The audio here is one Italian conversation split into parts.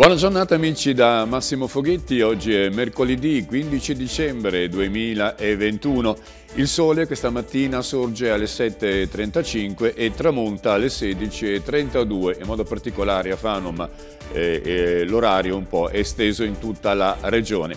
Buona giornata amici da Massimo Foghetti, oggi è mercoledì 15 dicembre 2021. Il sole questa mattina sorge alle 7.35 e tramonta alle 16.32, in modo particolare a Fano, ma eh, eh, l'orario un po' esteso in tutta la regione.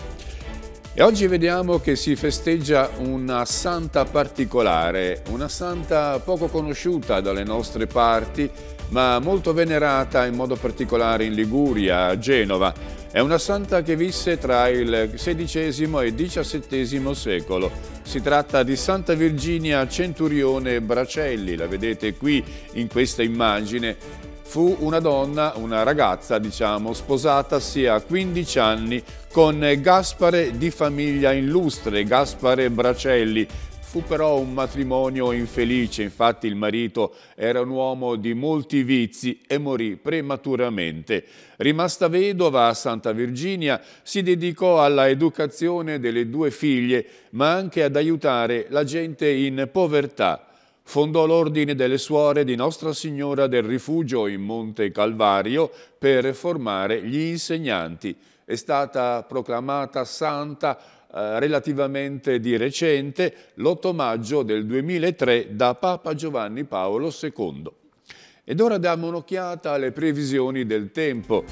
E oggi vediamo che si festeggia una santa particolare, una santa poco conosciuta dalle nostre parti, ma molto venerata in modo particolare in Liguria, a Genova. È una santa che visse tra il XVI e XVII secolo. Si tratta di Santa Virginia Centurione Bracelli, la vedete qui in questa immagine fu una donna, una ragazza diciamo, sposatasi a 15 anni con Gaspare di famiglia illustre, Gaspare Bracelli, Fu però un matrimonio infelice, infatti il marito era un uomo di molti vizi e morì prematuramente. Rimasta vedova a Santa Virginia, si dedicò alla educazione delle due figlie, ma anche ad aiutare la gente in povertà fondò l'Ordine delle Suore di Nostra Signora del Rifugio in Monte Calvario per formare gli insegnanti. È stata proclamata santa eh, relativamente di recente, l'8 maggio del 2003 da Papa Giovanni Paolo II. Ed ora diamo un'occhiata alle previsioni del tempo.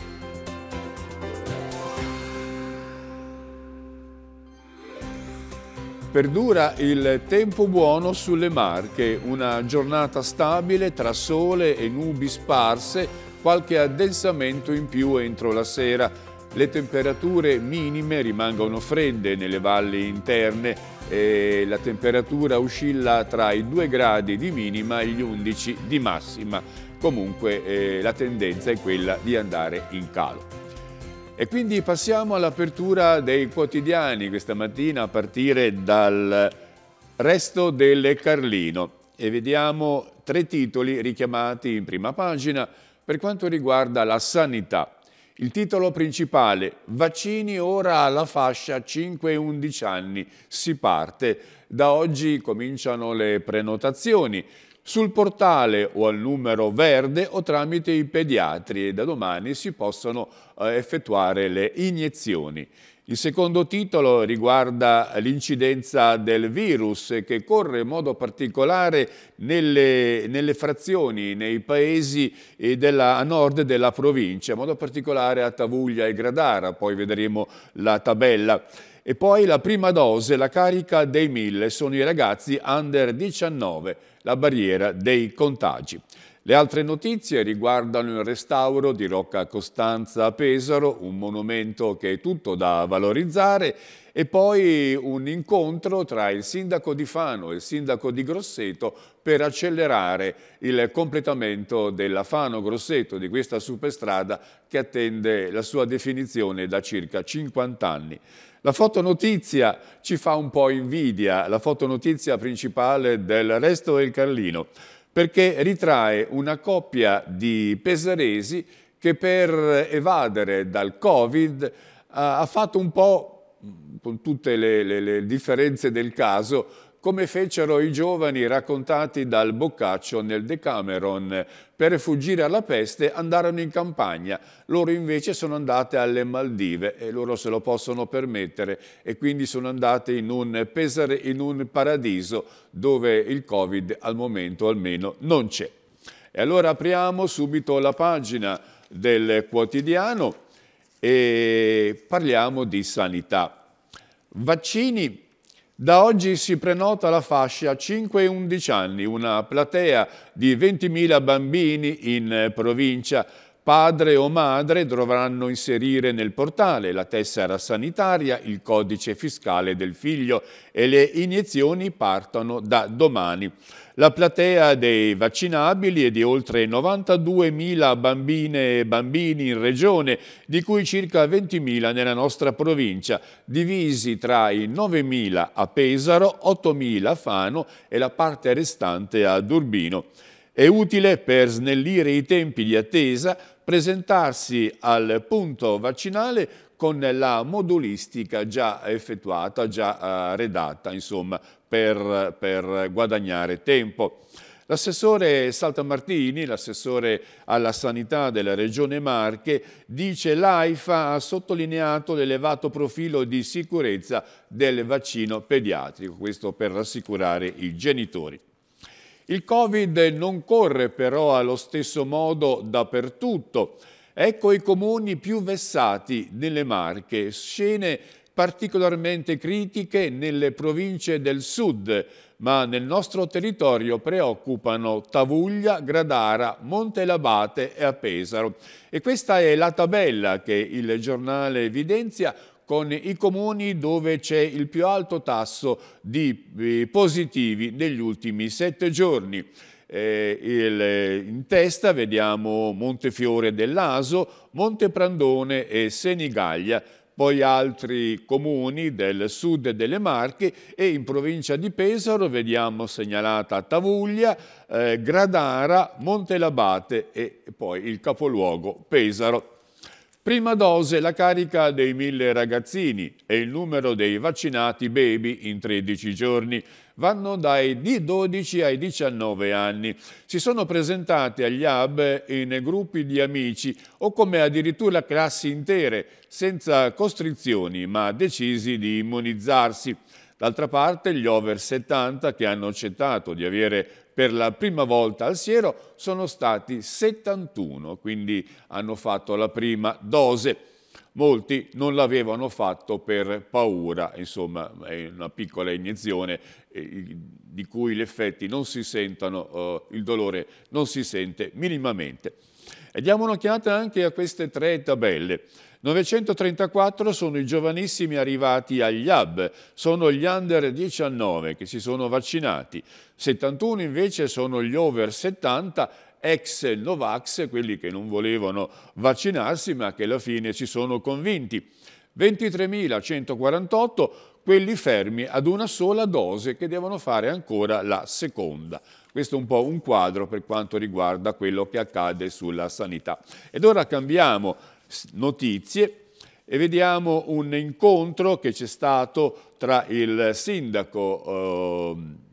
Perdura il tempo buono sulle Marche, una giornata stabile tra sole e nubi sparse, qualche addensamento in più entro la sera le temperature minime rimangono fredde nelle valli interne e la temperatura oscilla tra i 2 gradi di minima e gli 11 di massima. Comunque eh, la tendenza è quella di andare in calo. E quindi passiamo all'apertura dei quotidiani questa mattina a partire dal resto del Carlino e vediamo tre titoli richiamati in prima pagina per quanto riguarda la sanità. Il titolo principale, vaccini ora alla fascia 5-11 anni, si parte. Da oggi cominciano le prenotazioni sul portale o al numero verde o tramite i pediatri e da domani si possono eh, effettuare le iniezioni. Il secondo titolo riguarda l'incidenza del virus che corre in modo particolare nelle, nelle frazioni, nei paesi eh, della, a nord della provincia, in modo particolare a Tavuglia e Gradara, poi vedremo la tabella. E poi la prima dose, la carica dei mille, sono i ragazzi under 19, la barriera dei contagi. Le altre notizie riguardano il restauro di Rocca Costanza a Pesaro, un monumento che è tutto da valorizzare, e poi un incontro tra il sindaco di Fano e il sindaco di Grosseto per accelerare il completamento della Fano-Grosseto, di questa superstrada che attende la sua definizione da circa 50 anni. La fotonotizia ci fa un po' invidia, la fotonotizia principale del Resto del Carlino perché ritrae una coppia di pesaresi che per evadere dal Covid eh, ha fatto un po', mm, con tutte le, le, le differenze del caso, come fecero i giovani raccontati dal Boccaccio nel Decameron. Per fuggire alla peste andarono in campagna, loro invece sono andate alle Maldive e loro se lo possono permettere e quindi sono andate in un, pesare, in un paradiso dove il Covid al momento almeno non c'è. E allora apriamo subito la pagina del quotidiano e parliamo di sanità. Vaccini da oggi si prenota la fascia 5-11 anni, una platea di 20.000 bambini in provincia. Padre o madre dovranno inserire nel portale la tessera sanitaria, il codice fiscale del figlio e le iniezioni partono da domani. La platea dei vaccinabili è di oltre 92.000 bambine e bambini in regione, di cui circa 20.000 nella nostra provincia, divisi tra i 9.000 a Pesaro, 8.000 a Fano e la parte restante a Durbino. È utile per snellire i tempi di attesa presentarsi al punto vaccinale con la modulistica già effettuata, già eh, redatta, insomma, per, per guadagnare tempo. L'assessore Saltamartini, l'assessore alla sanità della Regione Marche, dice l'AIFA ha sottolineato l'elevato profilo di sicurezza del vaccino pediatrico, questo per rassicurare i genitori. Il Covid non corre però allo stesso modo dappertutto. Ecco i comuni più vessati nelle Marche, scene particolarmente critiche nelle province del sud, ma nel nostro territorio preoccupano Tavuglia, Gradara, Montelabate e a Pesaro. E questa è la tabella che il giornale evidenzia con i comuni dove c'è il più alto tasso di eh, positivi negli ultimi sette giorni. Eh, il, in testa vediamo Montefiore dell'Aso, Monteprandone e Senigallia, poi altri comuni del sud delle Marche e in provincia di Pesaro vediamo segnalata Tavuglia, eh, Gradara, Montelabate e poi il capoluogo Pesaro. Prima dose la carica dei mille ragazzini e il numero dei vaccinati baby in 13 giorni vanno dai 12 ai 19 anni. Si sono presentati agli hub in gruppi di amici o come addirittura classi intere, senza costrizioni, ma decisi di immunizzarsi. D'altra parte gli over 70 che hanno accettato di avere per la prima volta al siero sono stati 71, quindi hanno fatto la prima dose. Molti non l'avevano fatto per paura, insomma è una piccola iniezione eh, di cui gli effetti non si sentono, eh, il dolore non si sente minimamente. E diamo un'occhiata anche a queste tre tabelle. 934 sono i giovanissimi arrivati agli hub, sono gli under 19 che si sono vaccinati, 71 invece sono gli over 70 ex Novax, quelli che non volevano vaccinarsi ma che alla fine si sono convinti. 23.148 quelli fermi ad una sola dose che devono fare ancora la seconda. Questo è un po' un quadro per quanto riguarda quello che accade sulla sanità. Ed ora cambiamo notizie e vediamo un incontro che c'è stato tra il sindaco eh,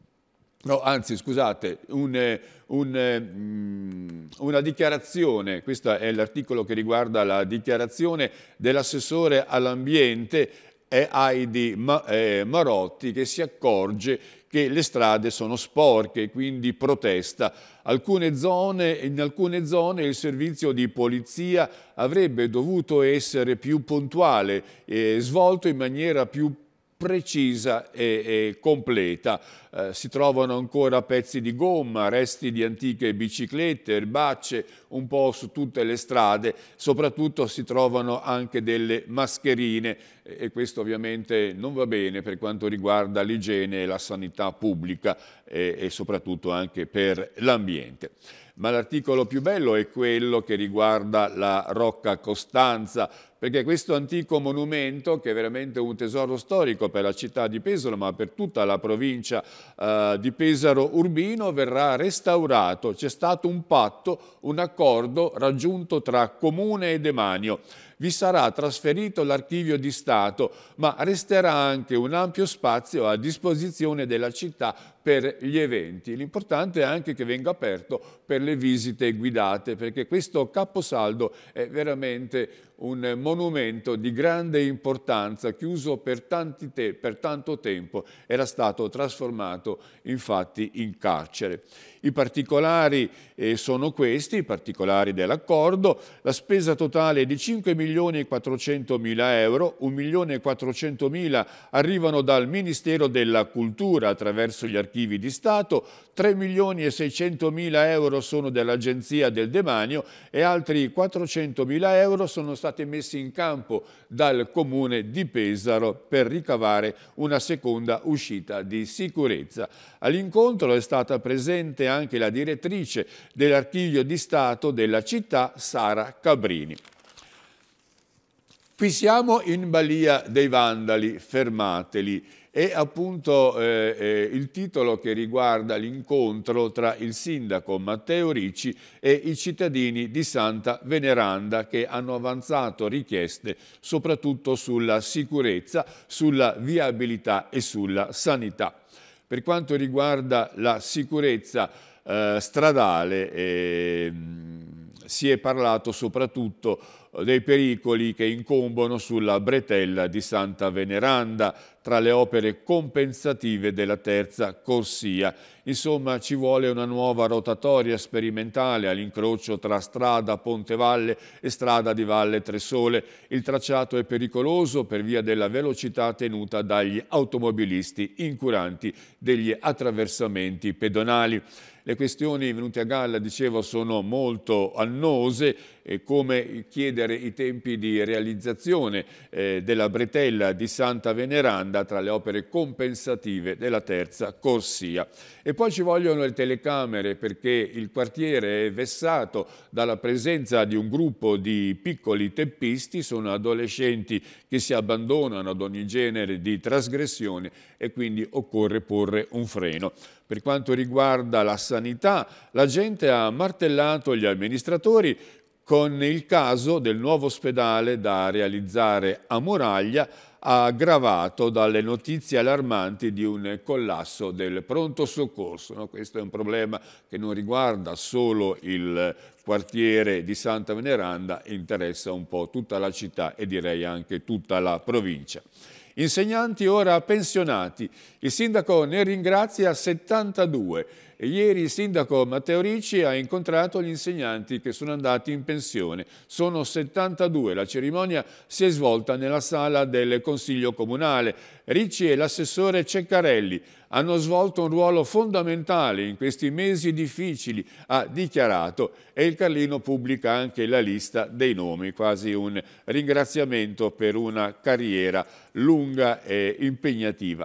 No, anzi, scusate, un, eh, un, eh, mm, una dichiarazione, questo è l'articolo che riguarda la dichiarazione dell'assessore all'ambiente Heidi eh, Marotti che si accorge che le strade sono sporche, quindi protesta. Alcune zone, in alcune zone il servizio di polizia avrebbe dovuto essere più puntuale, eh, svolto in maniera più precisa e, e completa. Eh, si trovano ancora pezzi di gomma, resti di antiche biciclette, erbacce, un po' su tutte le strade. Soprattutto si trovano anche delle mascherine e, e questo ovviamente non va bene per quanto riguarda l'igiene e la sanità pubblica e, e soprattutto anche per l'ambiente ma l'articolo più bello è quello che riguarda la Rocca Costanza, perché questo antico monumento, che è veramente un tesoro storico per la città di Pesaro, ma per tutta la provincia eh, di Pesaro Urbino, verrà restaurato. C'è stato un patto, un accordo raggiunto tra comune e demanio. Vi sarà trasferito l'archivio di Stato, ma resterà anche un ampio spazio a disposizione della città per gli eventi. L'importante è anche che venga aperto per le visite guidate, perché questo caposaldo è veramente un monumento di grande importanza chiuso per, te, per tanto tempo, era stato trasformato infatti in carcere. I particolari eh, sono questi, i particolari dell'accordo. La spesa totale è di 5 milioni e 400 mila euro, 1 milione e 400 1.400.000 arrivano dal Ministero della Cultura attraverso gli archivi di Stato, 3 milioni e 600 mila euro sono dell'Agenzia del Demanio e altri 400 mila euro sono stati messi in campo dal Comune di Pesaro per ricavare una seconda uscita di sicurezza. All'incontro è stata presente anche la direttrice dell'Archivio di Stato della città, Sara Cabrini. Qui siamo in balia dei Vandali, fermateli. È appunto eh, eh, il titolo che riguarda l'incontro tra il sindaco Matteo Ricci e i cittadini di Santa Veneranda che hanno avanzato richieste soprattutto sulla sicurezza, sulla viabilità e sulla sanità. Per quanto riguarda la sicurezza eh, stradale, eh, si è parlato soprattutto dei pericoli che incombono sulla bretella di Santa Veneranda tra le opere compensative della terza corsia. Insomma, ci vuole una nuova rotatoria sperimentale all'incrocio tra strada Pontevalle e strada di Valle Tresole. Il tracciato è pericoloso per via della velocità tenuta dagli automobilisti incuranti degli attraversamenti pedonali. Le questioni venute a galla, dicevo, sono molto annose eh, come chiedere i tempi di realizzazione eh, della bretella di Santa Veneranda tra le opere compensative della terza corsia. E poi ci vogliono le telecamere perché il quartiere è vessato dalla presenza di un gruppo di piccoli teppisti, sono adolescenti che si abbandonano ad ogni genere di trasgressione e quindi occorre porre un freno. Per quanto riguarda la sanità, la gente ha martellato gli amministratori con il caso del nuovo ospedale da realizzare a Muraglia aggravato dalle notizie allarmanti di un collasso del pronto soccorso. No, questo è un problema che non riguarda solo il quartiere di Santa Veneranda, interessa un po' tutta la città e direi anche tutta la provincia. Insegnanti ora pensionati. Il sindaco ne ringrazia 72 e ieri il sindaco Matteo Ricci ha incontrato gli insegnanti che sono andati in pensione. Sono 72. La cerimonia si è svolta nella sala del Consiglio Comunale. Ricci e l'assessore Ceccarelli hanno svolto un ruolo fondamentale in questi mesi difficili, ha dichiarato, e il Carlino pubblica anche la lista dei nomi, quasi un ringraziamento per una carriera lunga e impegnativa.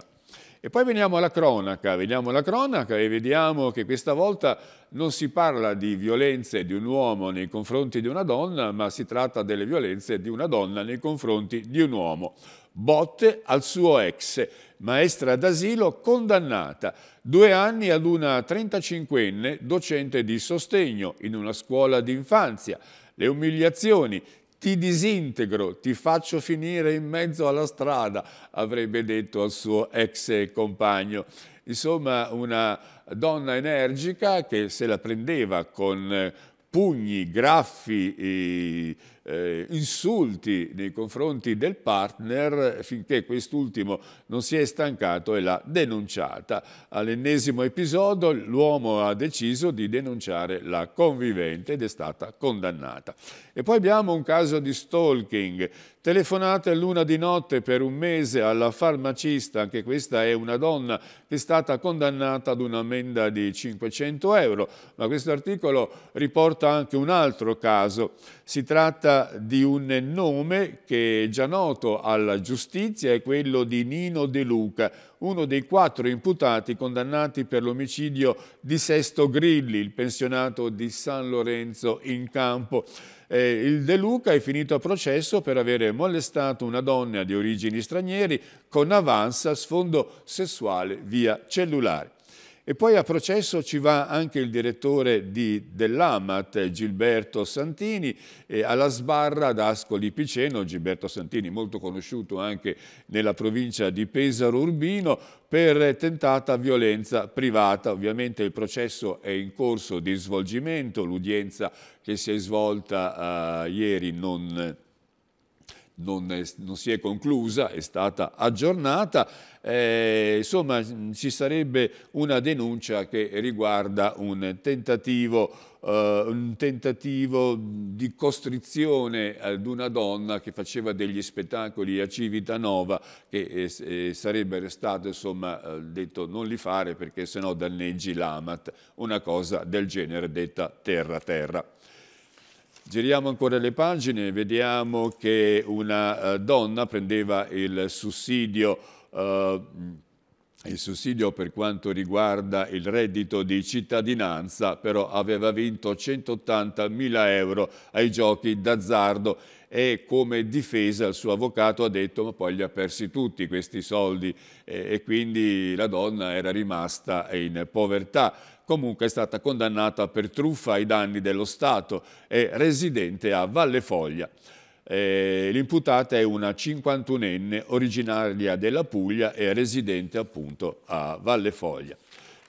E poi veniamo alla cronaca, veniamo alla cronaca e vediamo che questa volta non si parla di violenze di un uomo nei confronti di una donna, ma si tratta delle violenze di una donna nei confronti di un uomo. Botte al suo ex, maestra d'asilo condannata, due anni ad una 35enne docente di sostegno in una scuola d'infanzia, le umiliazioni, ti disintegro, ti faccio finire in mezzo alla strada, avrebbe detto al suo ex compagno. Insomma, una donna energica che se la prendeva con pugni, graffi, eh, eh, insulti nei confronti del partner finché quest'ultimo non si è stancato e l'ha denunciata. All'ennesimo episodio l'uomo ha deciso di denunciare la convivente ed è stata condannata. E poi abbiamo un caso di stalking. Telefonate l'una di notte per un mese alla farmacista, anche questa è una donna che è stata condannata ad un'ammenda di 500 euro. Ma questo articolo riporta anche un altro caso. Si tratta di un nome che è già noto alla giustizia, è quello di Nino De Luca, uno dei quattro imputati condannati per l'omicidio di Sesto Grilli, il pensionato di San Lorenzo in campo. Eh, il De Luca è finito a processo per aver molestato una donna di origini stranieri con avanza sfondo sessuale via cellulare. E poi a processo ci va anche il direttore dell'AMAT, Gilberto Santini, e alla sbarra ad Ascoli Piceno, Gilberto Santini molto conosciuto anche nella provincia di Pesaro Urbino, per tentata violenza privata. Ovviamente il processo è in corso di svolgimento, l'udienza che si è svolta uh, ieri non non, è, non, si è conclusa, è stata aggiornata. Eh, insomma, ci sarebbe una denuncia che riguarda un tentativo, eh, un tentativo di costrizione ad una donna che faceva degli spettacoli a Civitanova che eh, eh sarebbe stato insomma, eh, detto non li fare perché sennò danneggi l'Amat, una cosa del genere detta terra-terra. Giriamo ancora le pagine, vediamo che una eh, donna prendeva il sussidio eh, il sussidio per quanto riguarda il reddito di cittadinanza, però aveva vinto 180.000 euro ai giochi d'azzardo e come difesa il suo avvocato ha detto ma poi gli ha persi tutti questi soldi e, e quindi la donna era rimasta in povertà comunque è stata condannata per truffa ai danni dello Stato e residente a Valle Foglia. Eh, L'imputata è una 51enne originaria della Puglia e residente appunto a Valle Foglia.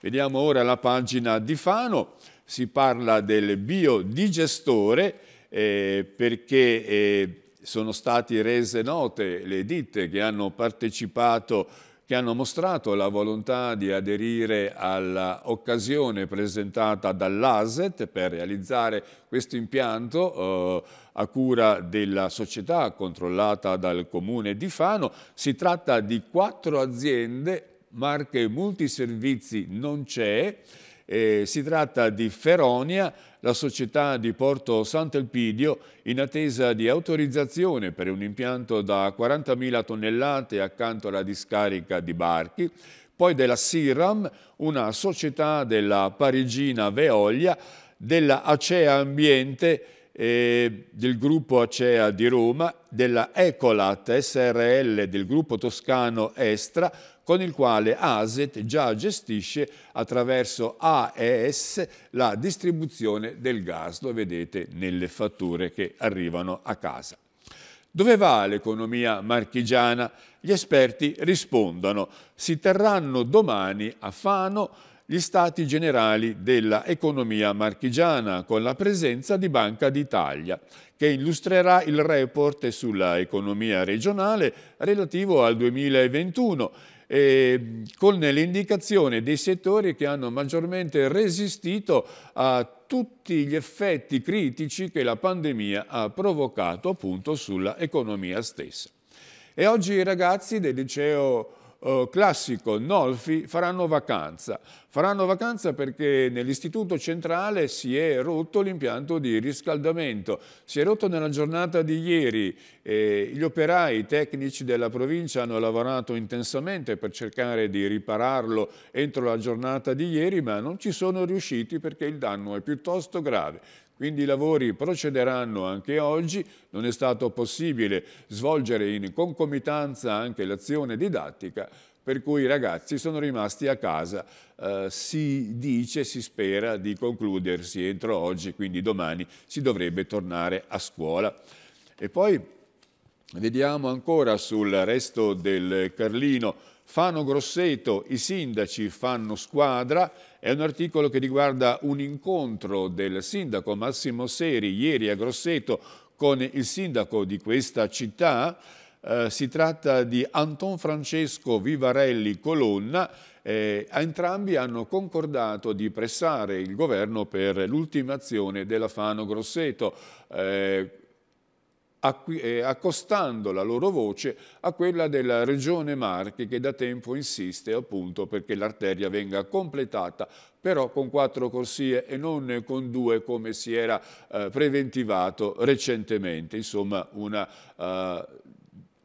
Vediamo ora la pagina di Fano, si parla del biodigestore eh, perché eh, sono state rese note le ditte che hanno partecipato che hanno mostrato la volontà di aderire all'occasione presentata dall'ASET per realizzare questo impianto eh, a cura della società controllata dal comune di Fano. Si tratta di quattro aziende, marche multiservizi non c'è, eh, si tratta di Feronia, la società di Porto Sant'Elpidio, in attesa di autorizzazione per un impianto da 40.000 tonnellate accanto alla discarica di Barchi, poi della Siram, una società della parigina Veolia, della Acea Ambiente, eh, del gruppo Acea di Roma, della Ecolat SRL del gruppo toscano Estra, con il quale ASET già gestisce attraverso AES la distribuzione del gas, lo vedete nelle fatture che arrivano a casa. Dove va l'economia marchigiana? Gli esperti rispondono. Si terranno domani a Fano gli stati generali dell'economia marchigiana con la presenza di Banca d'Italia che illustrerà il report sulla economia regionale relativo al 2021 eh, con l'indicazione dei settori che hanno maggiormente resistito a tutti gli effetti critici che la pandemia ha provocato appunto sulla economia stessa. E oggi i ragazzi del liceo eh, classico, Nolfi faranno vacanza. Faranno vacanza perché nell'istituto centrale si è rotto l'impianto di riscaldamento. Si è rotto nella giornata di ieri. Eh, gli operai, tecnici della provincia hanno lavorato intensamente per cercare di ripararlo entro la giornata di ieri, ma non ci sono riusciti perché il danno è piuttosto grave. Quindi i lavori procederanno anche oggi, non è stato possibile svolgere in concomitanza anche l'azione didattica, per cui i ragazzi sono rimasti a casa. Eh, si dice, si spera di concludersi entro oggi, quindi domani si dovrebbe tornare a scuola. E poi vediamo ancora sul resto del Carlino Fano Grosseto, i sindaci fanno squadra, è un articolo che riguarda un incontro del sindaco Massimo Seri ieri a Grosseto con il sindaco di questa città, eh, si tratta di Anton Francesco Vivarelli Colonna, eh, entrambi hanno concordato di pressare il governo per l'ultimazione della Fano Grosseto. Eh, eh, accostando la loro voce a quella della regione Marche che da tempo insiste appunto perché l'arteria venga completata però con quattro corsie e non con due come si era eh, preventivato recentemente, insomma una... Eh,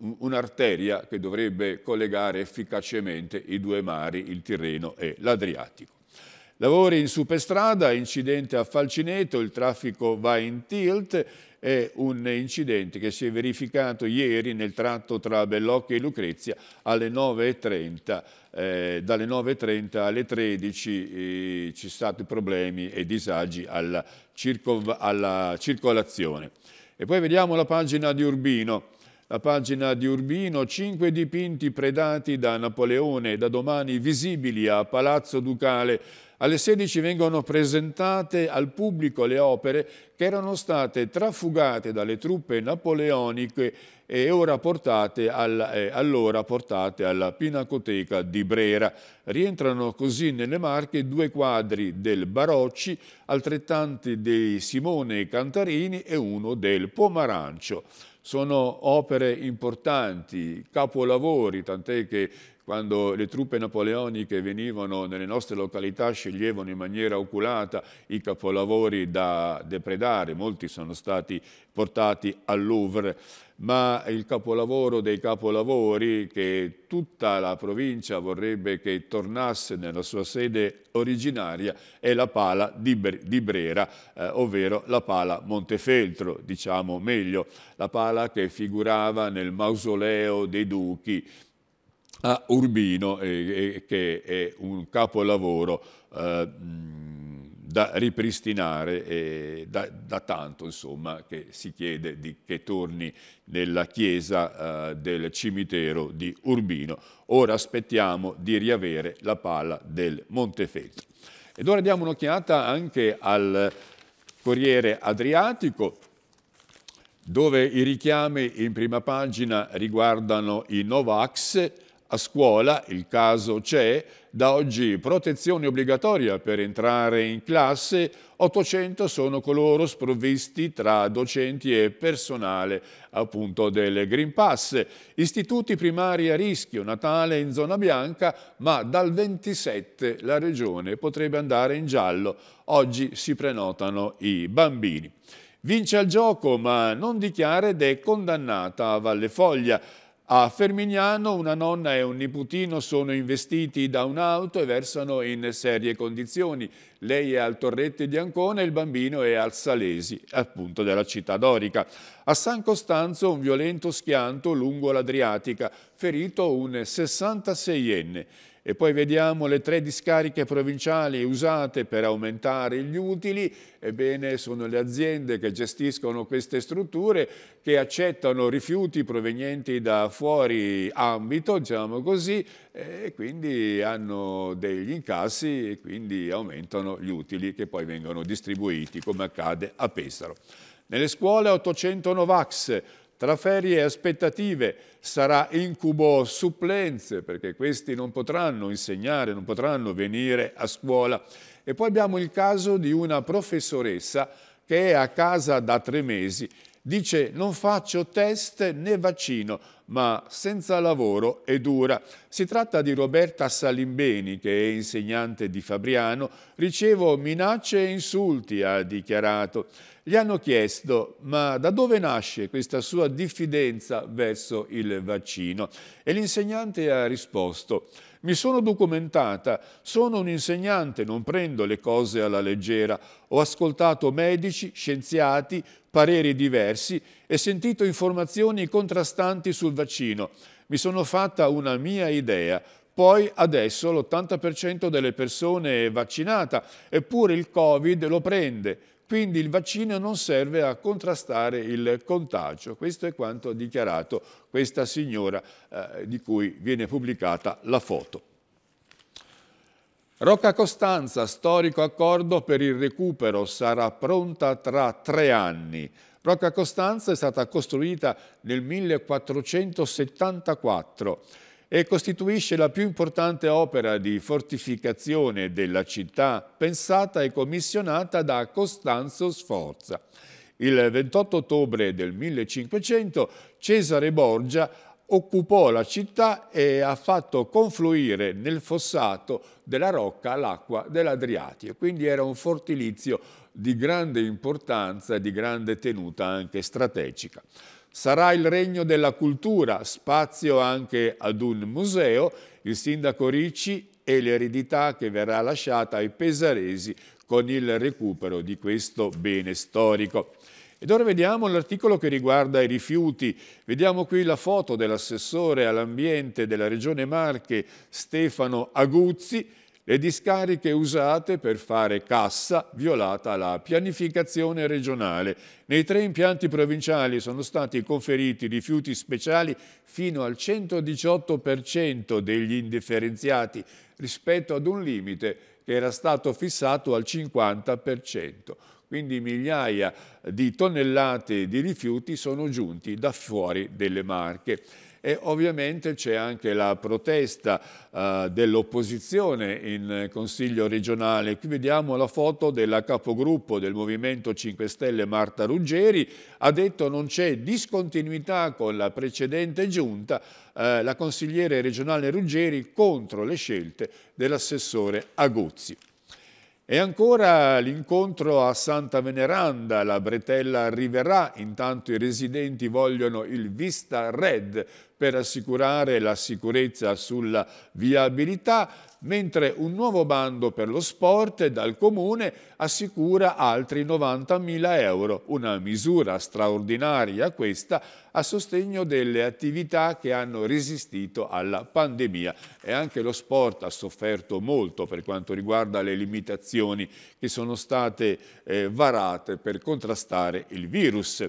un'arteria che dovrebbe collegare efficacemente i due mari, il Tirreno e l'Adriatico. Lavori in superstrada, incidente a Falcineto, il traffico va in tilt, è un incidente che si è verificato ieri nel tratto tra Bellocchio e Lucrezia alle 9.30. Eh, dalle 9.30 alle 13 eh, ci sono stati problemi e disagi alla, circo, alla circolazione. E poi vediamo la pagina di Urbino. La pagina di Urbino, cinque dipinti predati da Napoleone, da domani visibili a Palazzo Ducale alle 16 vengono presentate al pubblico le opere che erano state trafugate dalle truppe napoleoniche e ora portate al, eh, allora portate alla Pinacoteca di Brera. Rientrano così nelle Marche due quadri del Barocci, altrettanti dei Simone Cantarini e uno del Pomarancio sono opere importanti, capolavori, tant'è che quando le truppe napoleoniche venivano nelle nostre località sceglievano in maniera oculata i capolavori da depredare, molti sono stati portati al Louvre, ma il capolavoro dei capolavori che tutta la provincia vorrebbe che tornasse nella sua sede originaria è la pala di, Brera, eh, ovvero la pala Montefeltro, diciamo meglio, la pala che figurava nel mausoleo dei duchi a Urbino, eh, che è un capolavoro eh, da ripristinare eh, da, da, tanto, insomma, che si chiede di, che torni nella chiesa eh, del cimitero di Urbino. Ora aspettiamo di riavere la pala del Montefeltro. Ed ora diamo un'occhiata anche al Corriere Adriatico, dove i richiami in prima pagina riguardano i Novax, a scuola, il caso c'è, da oggi protezione obbligatoria per entrare in classe, 800 sono coloro sprovvisti tra docenti e personale appunto del Green Pass. Istituti primari a rischio, Natale in zona bianca, ma dal 27 la regione potrebbe andare in giallo. Oggi si prenotano i bambini. Vince al gioco ma non dichiara ed è condannata a Valle Foglia. A Fermignano una nonna e un nipotino sono investiti da un'auto e versano in serie condizioni. Lei è al Torrette di Ancona e il bambino è al Salesi, appunto della città dorica. A San Costanzo un violento schianto lungo l'Adriatica, ferito un 66enne. E poi vediamo le tre discariche provinciali usate per aumentare gli utili, ebbene sono le aziende che gestiscono queste strutture che accettano rifiuti provenienti da fuori ambito, diciamo così, e quindi hanno degli incassi e quindi aumentano gli utili che poi vengono distribuiti come accade a Pesaro. Nelle scuole 800 Novax, tra ferie e aspettative sarà incubo supplenze, perché questi non potranno insegnare, non potranno venire a scuola. E poi abbiamo il caso di una professoressa che è a casa da tre mesi Dice non faccio test né vaccino, ma senza lavoro è dura. Si tratta di Roberta Salimbeni, che è insegnante di Fabriano. Ricevo minacce e insulti, ha dichiarato. Gli hanno chiesto ma da dove nasce questa sua diffidenza verso il vaccino? E l'insegnante ha risposto mi sono documentata, sono un insegnante, non prendo le cose alla leggera. Ho ascoltato medici, scienziati, pareri diversi e sentito informazioni contrastanti sul vaccino. Mi sono fatta una mia idea. Poi adesso l'80% delle persone è vaccinata, eppure il Covid lo prende quindi il vaccino non serve a contrastare il contagio. Questo è quanto ha dichiarato questa signora eh, di cui viene pubblicata la foto. Rocca Costanza, storico accordo per il recupero, sarà pronta tra tre anni. Rocca Costanza è stata costruita nel 1474 e costituisce la più importante opera di fortificazione della città pensata e commissionata da Costanzo Sforza. Il 28 ottobre del 1500 Cesare Borgia occupò la città e ha fatto confluire nel fossato della rocca l'acqua dell'Adriatico. Quindi era un fortilizio di grande importanza e di grande tenuta anche strategica. Sarà il regno della cultura, spazio anche ad un museo, il sindaco Ricci e l'eredità che verrà lasciata ai pesaresi con il recupero di questo bene storico. Ed ora vediamo l'articolo che riguarda i rifiuti. Vediamo qui la foto dell'assessore all'ambiente della Regione Marche Stefano Aguzzi le discariche usate per fare cassa violata la pianificazione regionale. Nei tre impianti provinciali sono stati conferiti rifiuti speciali fino al 118% degli indifferenziati rispetto ad un limite che era stato fissato al 50%. Quindi migliaia di tonnellate di rifiuti sono giunti da fuori delle Marche e ovviamente c'è anche la protesta eh, dell'opposizione in Consiglio regionale. Qui vediamo la foto della capogruppo del Movimento 5 Stelle Marta Ruggeri, ha detto non c'è discontinuità con la precedente giunta, eh, la consigliere regionale Ruggeri contro le scelte dell'assessore Aguzzi. E ancora l'incontro a Santa Veneranda, la bretella arriverà, intanto i residenti vogliono il Vista Red, per assicurare la sicurezza sulla viabilità, mentre un nuovo bando per lo sport dal Comune assicura altri 90.000 euro, una misura straordinaria questa a sostegno delle attività che hanno resistito alla pandemia e anche lo sport ha sofferto molto per quanto riguarda le limitazioni che sono state eh, varate per contrastare il virus.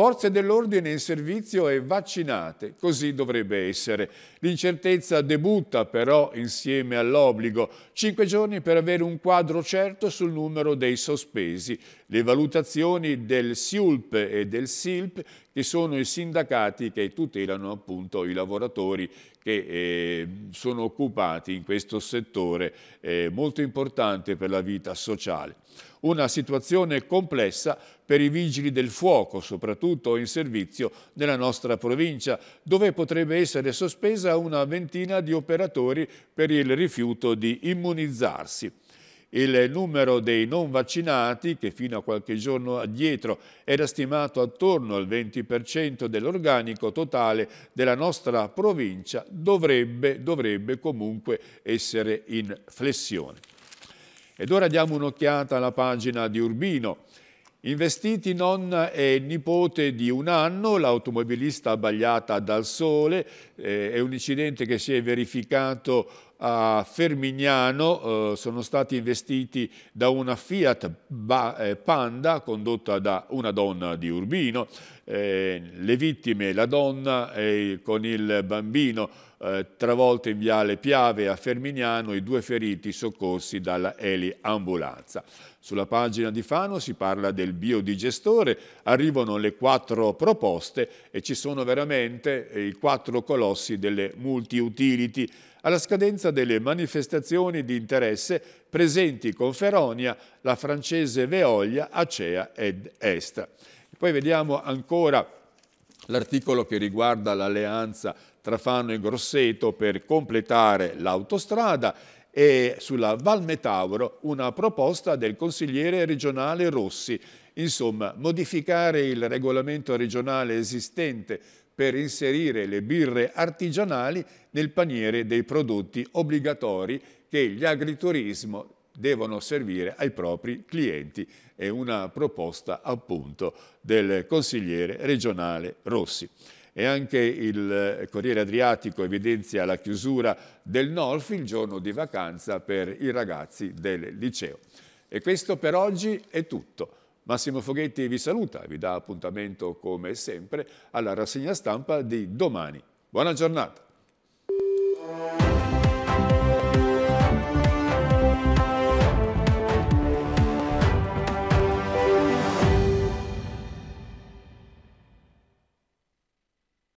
Forze dell'ordine in servizio e vaccinate, così dovrebbe essere. L'incertezza debutta però insieme all'obbligo. Cinque giorni per avere un quadro certo sul numero dei sospesi. Le valutazioni del SIULP e del SILP che sono i sindacati che tutelano appunto i lavoratori che eh, sono occupati in questo settore eh, molto importante per la vita sociale. Una situazione complessa per i vigili del fuoco, soprattutto in servizio nella nostra provincia, dove potrebbe essere sospesa una ventina di operatori per il rifiuto di immunizzarsi. Il numero dei non vaccinati, che fino a qualche giorno addietro era stimato attorno al 20% dell'organico totale della nostra provincia, dovrebbe, dovrebbe comunque essere in flessione. Ed ora diamo un'occhiata alla pagina di Urbino. Investiti nonna e nipote di un anno, l'automobilista abbagliata dal sole, eh, è un incidente che si è verificato a Fermignano eh, sono stati investiti da una Fiat eh, Panda condotta da una donna di Urbino. Eh, le vittime, la donna eh, con il bambino eh, travolto in viale Piave a Fermignano, i due feriti soccorsi dalla Eli Ambulanza. Sulla pagina di Fano si parla del biodigestore, arrivano le quattro proposte e ci sono veramente eh, i quattro colossi delle multi-utility alla scadenza delle manifestazioni di interesse presenti con Feronia, la francese Veolia, Acea ed Est. Poi vediamo ancora l'articolo che riguarda l'alleanza tra Fano e Grosseto per completare l'autostrada e sulla Val Metauro una proposta del consigliere regionale Rossi. Insomma, modificare il regolamento regionale esistente per inserire le birre artigianali nel paniere dei prodotti obbligatori che gli agriturismo devono servire ai propri clienti. È una proposta appunto del consigliere regionale Rossi. E anche il eh, Corriere Adriatico evidenzia la chiusura del NOLF il giorno di vacanza per i ragazzi del liceo. E questo per oggi è tutto. Massimo Foghetti vi saluta e vi dà appuntamento come sempre alla rassegna stampa di domani. Buona giornata.